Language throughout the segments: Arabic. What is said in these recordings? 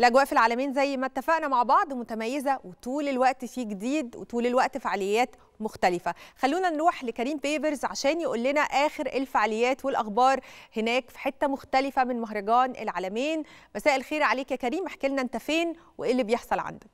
الاجواء في العالمين زي ما اتفقنا مع بعض متميزه وطول الوقت في جديد وطول الوقت فعاليات مختلفه خلونا نروح لكريم بيبرز عشان يقول لنا اخر الفعاليات والاخبار هناك في حته مختلفه من مهرجان العالمين مساء الخير عليك يا كريم احكي لنا انت فين وايه اللي بيحصل عندك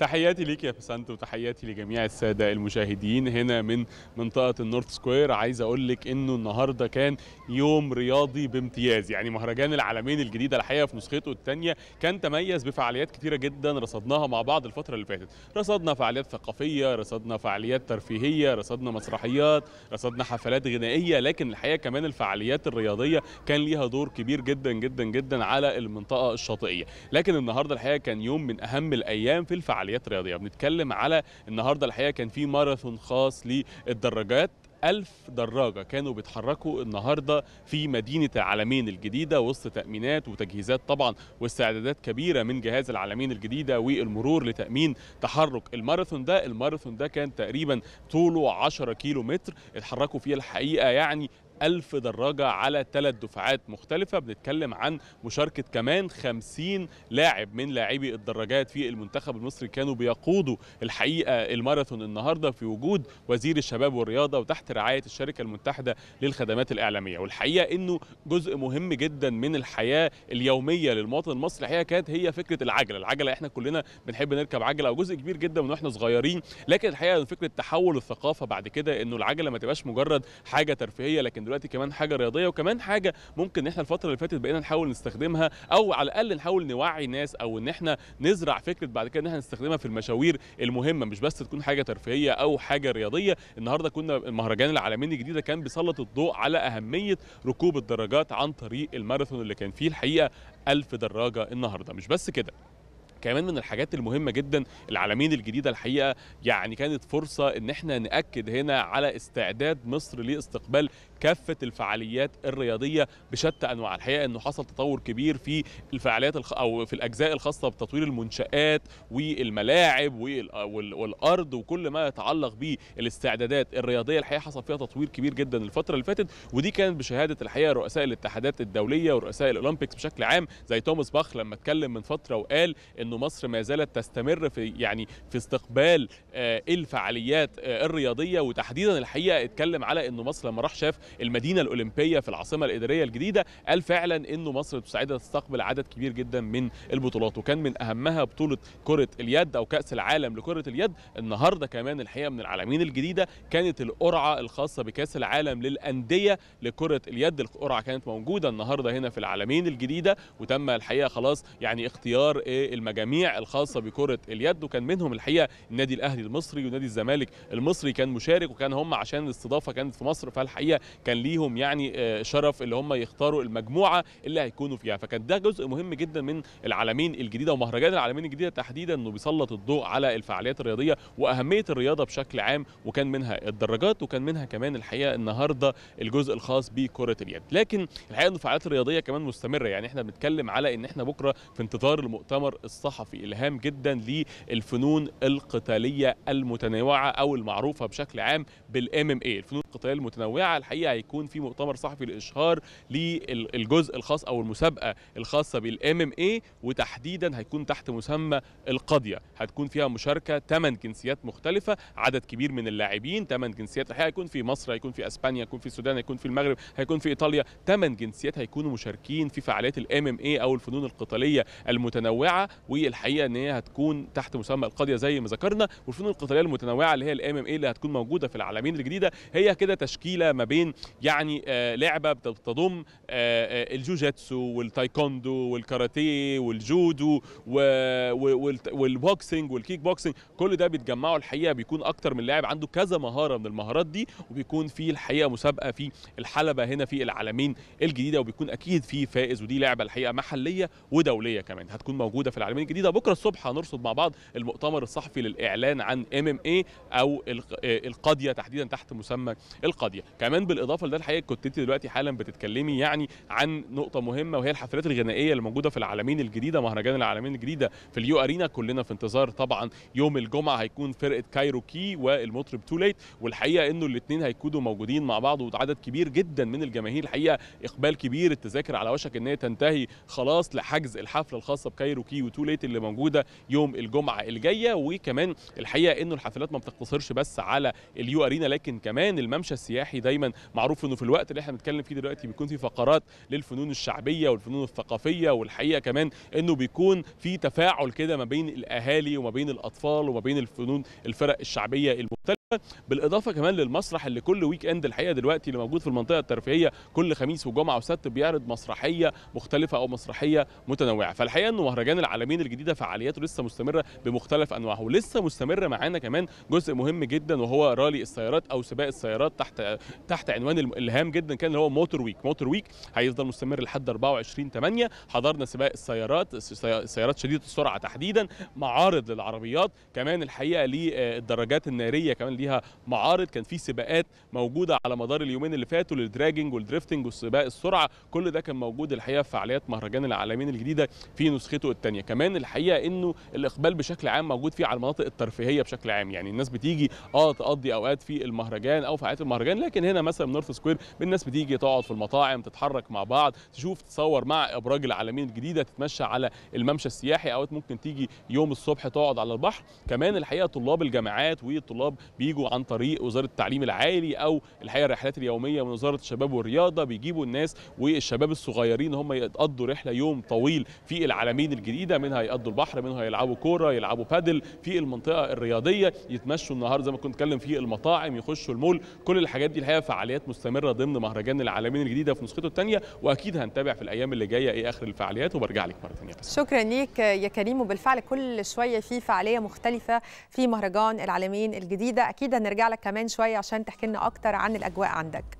تحياتي ليك يا فسانت وتحياتي لجميع الساده المشاهدين هنا من منطقه النورث سكوير عايز اقول لك انه النهارده كان يوم رياضي بامتياز يعني مهرجان العالمين الجديد الحقيقه في نسخته الثانيه كان تميز بفعاليات كثيره جدا رصدناها مع بعض الفتره اللي فاتت رصدنا فعاليات ثقافيه رصدنا فعاليات ترفيهيه رصدنا مسرحيات رصدنا حفلات غنائيه لكن الحقيقه كمان الفعاليات الرياضيه كان ليها دور كبير جدا جدا جدا على المنطقه الشاطئيه لكن النهارده الحقيقه كان يوم من اهم الايام في الفعاليات فعاليات رياضيه بنتكلم على النهارده الحقيقه كان في ماراثون خاص للدراجات ألف دراجة كانوا بيتحركوا النهاردة في مدينة العالمين الجديدة وسط تأمينات وتجهيزات طبعا واستعدادات كبيرة من جهاز العالمين الجديدة والمرور لتأمين تحرك الماراثون ده الماراثون ده كان تقريبا طوله 10 كيلو متر اتحركوا فيه الحقيقة يعني 1000 دراجة على ثلاث دفعات مختلفة بنتكلم عن مشاركة كمان 50 لاعب من لاعبي الدراجات في المنتخب المصري كانوا بيقودوا الحقيقة الماراثون النهاردة في وجود وزير الشباب والرياضة وتحت رعاية الشركة المتحدة للخدمات الإعلامية والحقيقة أنه جزء مهم جدا من الحياة اليومية للمواطن المصري الحقيقة كانت هي فكرة العجلة العجلة احنا كلنا بنحب نركب عجلة أو جزء كبير جدا من واحنا صغيرين لكن الحقيقة فكرة تحول الثقافة بعد كده أنه العجلة ما تبقاش مجرد حاجة ترفيهية لكن دلوقتي كمان حاجه رياضيه وكمان حاجه ممكن احنا الفتره اللي فاتت بقينا نحاول نستخدمها او على الاقل نحاول نوعي ناس او ان احنا نزرع فكره بعد كده ان احنا نستخدمها في المشاوير المهمه مش بس تكون حاجه ترفيهيه او حاجه رياضيه النهارده كنا المهرجان العالمي الجديد كان بيسلط الضوء على اهميه ركوب الدراجات عن طريق الماراثون اللي كان فيه الحقيقه ألف دراجة النهاردة مش بس كده كمان من الحاجات المهمه جدا العالمين الجديده الحقيقه يعني كانت فرصه ان احنا ناكد هنا على استعداد مصر لاستقبال كافه الفعاليات الرياضيه بشتى انواعها الحقيقه انه حصل تطور كبير في الفعاليات الخ... او في الاجزاء الخاصه بتطوير المنشات والملاعب والارض وكل ما يتعلق بالاستعدادات الرياضيه الحقيقه حصل فيها تطوير كبير جدا الفتره اللي فاتت ودي كانت بشهاده الحقيقه رؤساء الاتحادات الدوليه ورؤساء الاولمبيكس بشكل عام زي توماس باخ لما اتكلم من فتره وقال ان انه مصر ما زالت تستمر في يعني في استقبال آه، الفعاليات آه، الرياضيه وتحديدا الحقيقه اتكلم على انه مصر لما راح شاف المدينه الاولمبيه في العاصمه الاداريه الجديده قال فعلا انه مصر مستعده تستقبل عدد كبير جدا من البطولات وكان من اهمها بطوله كره اليد او كاس العالم لكره اليد النهارده كمان الحقيقه من العالمين الجديده كانت القرعه الخاصه بكاس العالم للانديه لكره اليد القرعه كانت موجوده النهارده هنا في العالمين الجديده وتم الحقيقه خلاص يعني اختيار آه، المجال الجميع الخاصه بكره اليد وكان منهم الحقيقه النادي الاهلي المصري ونادي الزمالك المصري كان مشارك وكان هم عشان الاستضافه كانت في مصر فالحقيقه كان ليهم يعني آه، شرف اللي هم يختاروا المجموعه اللي هيكونوا فيها فكان ده جزء مهم جدا من العالمين الجديده ومهرجان العالمين الجديده تحديدا انه بيسلط الضوء على الفعاليات الرياضيه واهميه الرياضه بشكل عام وكان منها الدراجات وكان منها كمان الحقيقه النهارده الجزء الخاص بكره اليد لكن الحقيقه ان الفعاليات الرياضيه كمان مستمره يعني احنا بنتكلم على ان احنا بكره في انتظار المؤتمر الصحفي الصحفي إلهام جدا للفنون القتالية المتنوعة أو المعروفة بشكل عام بالام ام اي الفنون القتالية المتنوعة الحقيقة هيكون في مؤتمر صحفي للإشهار للجزء الخاص أو المسابقة الخاصة بالام ام اي وتحديدا هيكون تحت مسمى القضية هتكون فيها مشاركة 8 جنسيات مختلفة عدد كبير من اللاعبين 8 جنسيات الحقيقة هيكون في مصر هيكون في اسبانيا هيكون في السودان هيكون في المغرب هيكون في ايطاليا 8 جنسيات هيكونوا مشاركين في فعاليات الام ام اي او الفنون القتالية المتنوعة و والحقيقه ان هي هتكون تحت مسمى القاضيه زي ما ذكرنا والفنون القتاليه المتنوعه اللي هي الام ام اي اللي هتكون موجوده في العالمين الجديده هي كده تشكيله ما بين يعني آه، لعبه بتضم آه، آه، الجوجيتسو والتايكوندو والكاراتيه والجودو والبوكسنج والكيك بوكسنج كل ده بيتجمعوا الحقيقه بيكون اكتر من لاعب عنده كذا مهاره من المهارات دي وبيكون في الحقيقه مسابقه في الحلبه هنا في العالمين الجديده وبيكون اكيد في فائز ودي لعبه الحقيقه محليه ودوليه كمان هتكون موجوده في العالمين قوانين جديده بكره الصبح هنرصد مع بعض المؤتمر الصحفي للاعلان عن ام ام اي او القاضيه تحديدا تحت مسمى القاضيه كمان بالاضافه لده الحقيقه كنت انت دلوقتي حالا بتتكلمي يعني عن نقطه مهمه وهي الحفلات الغنائيه اللي موجوده في العالمين الجديده مهرجان العالمين الجديده في اليو ارينا كلنا في انتظار طبعا يوم الجمعه هيكون فرقه كايرو كي والمطرب تو ليت والحقيقه انه الاثنين هيكونوا موجودين مع بعض وعدد كبير جدا من الجماهير الحقيقه اقبال كبير التذاكر على وشك ان هي تنتهي خلاص لحجز الحفله الخاصه بكايرو كي وتو الكوميت اللي موجوده يوم الجمعه الجايه وكمان الحقيقه انه الحفلات ما بتقتصرش بس على اليو ارينا لكن كمان الممشى السياحي دايما معروف انه في الوقت اللي احنا بنتكلم فيه دلوقتي بيكون في فقرات للفنون الشعبيه والفنون الثقافيه والحقيقه كمان انه بيكون في تفاعل كده ما بين الاهالي وما بين الاطفال وما بين الفنون الفرق الشعبيه المختلفه بالاضافه كمان للمسرح اللي كل ويك اند الحقيقه دلوقتي اللي موجود في المنطقه الترفيهيه كل خميس وجمعه وسبت بيعرض مسرحيه مختلفه او مسرحيه متنوعه فالحقيقه انه مهرجان العالمين الجديده فعالياته لسه مستمره بمختلف انواعه ولسه مستمره معانا كمان جزء مهم جدا وهو رالي السيارات او سباق السيارات تحت تحت عنوان الهام جدا كان اللي هو موتور ويك موتور ويك هيفضل مستمر لحد 24 8 حضرنا سباق السيارات السيارات شديده السرعه تحديدا معارض للعربيات كمان الحقيقه للدراجات آه، الناريه كمان ليها معارض كان في سباقات موجوده على مدار اليومين اللي فاتوا للدراجنج والدريفتنج والسباق السرعه كل ده كان موجود الحقيقه في فعاليات مهرجان العالمين الجديده في نسخته الثانيه كمان الحقيقه انه الاقبال بشكل عام موجود فيه على المناطق الترفيهيه بشكل عام يعني الناس بتيجي اه تقضي اوقات في المهرجان او فعاليات المهرجان لكن هنا مثلا نورث سكوير الناس بتيجي تقعد في المطاعم تتحرك مع بعض تشوف تصور مع ابراج العالمين الجديده تتمشى على الممشى السياحي اوقات ممكن تيجي يوم الصبح تقعد على البحر كمان الحقيقه طلاب الجامعات وطلاب بي بيجوا عن طريق وزاره التعليم العالي او الحقيقه الرحلات اليوميه من وزاره الشباب والرياضه بيجيبوا الناس والشباب الصغيرين هم يقضوا رحله يوم طويل في العالمين الجديده منها يقضوا البحر منها يلعبوا كوره يلعبوا بادل في المنطقه الرياضيه يتمشوا النهار زي ما كنت اتكلم في المطاعم يخشوا المول كل الحاجات دي الحقيقه فعاليات مستمره ضمن مهرجان العالمين الجديده في نسخته الثانيه واكيد هنتابع في الايام اللي جايه ايه اخر الفعاليات وبرجع لك مره ثانيه شكرا ليك يا كريم وبالفعل كل شويه في فعاليه مختلفه في مهرجان العالمين الجديده اكيد هنرجع لك كمان شويه عشان تحكي لنا اكتر عن الاجواء عندك